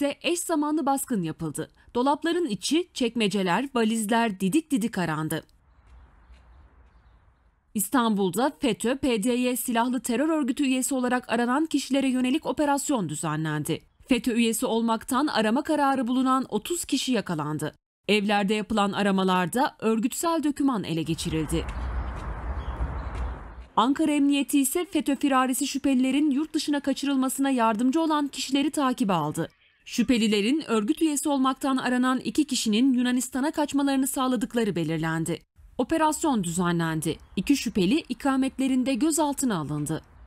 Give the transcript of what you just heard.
de eş zamanlı baskın yapıldı. Dolapların içi, çekmeceler, valizler didik didik arandı. İstanbul'da FETÖ, PDY silahlı terör örgütü üyesi olarak aranan kişilere yönelik operasyon düzenlendi. FETÖ üyesi olmaktan arama kararı bulunan 30 kişi yakalandı. Evlerde yapılan aramalarda örgütsel döküman ele geçirildi. Ankara Emniyeti ise FETÖ firarisi şüphelilerin yurt dışına kaçırılmasına yardımcı olan kişileri takibe aldı. Şüphelilerin örgüt üyesi olmaktan aranan iki kişinin Yunanistan'a kaçmalarını sağladıkları belirlendi. Operasyon düzenlendi. İki şüpheli ikametlerinde gözaltına alındı.